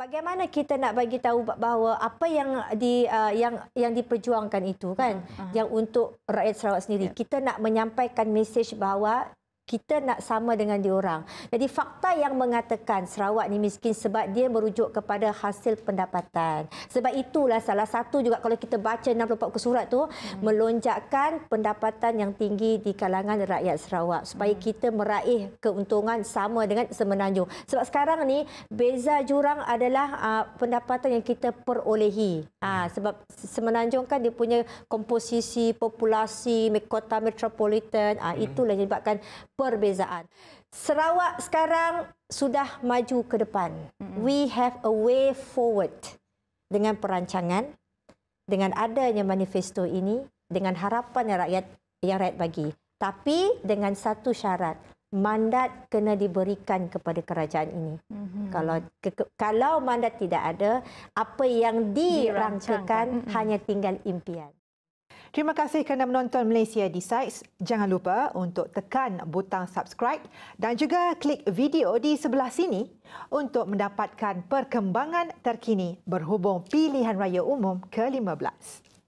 bagaimana kita nak bagi tahu bahawa apa yang di uh, yang yang diperjuangkan itu kan uh-huh. yang untuk rakyat Sarawak sendiri yeah. kita nak menyampaikan mesej bahawa kita nak sama dengan orang. Jadi fakta yang mengatakan Sarawak ni miskin sebab dia merujuk kepada hasil pendapatan. Sebab itulah salah satu juga kalau kita baca 64 ke surat tu hmm. melonjakkan pendapatan yang tinggi di kalangan rakyat Sarawak supaya hmm. kita meraih keuntungan sama dengan Semenanjung. Sebab sekarang ni beza jurang adalah uh, pendapatan yang kita perolehi. Ha, sebab Semenanjung kan dia punya komposisi populasi kota metropolitan Ah, ha, itulah yang menyebabkan perbezaan. Sarawak sekarang sudah maju ke depan. Hmm. We have a way forward dengan perancangan dengan adanya manifesto ini dengan harapan yang rakyat yang rakyat bagi. Tapi dengan satu syarat, mandat kena diberikan kepada kerajaan ini. Mm-hmm. Kalau ke, kalau mandat tidak ada, apa yang dirancangkan mm-hmm. hanya tinggal impian. Terima kasih kerana menonton Malaysia Decides. Jangan lupa untuk tekan butang subscribe dan juga klik video di sebelah sini untuk mendapatkan perkembangan terkini berhubung pilihan raya umum ke-15.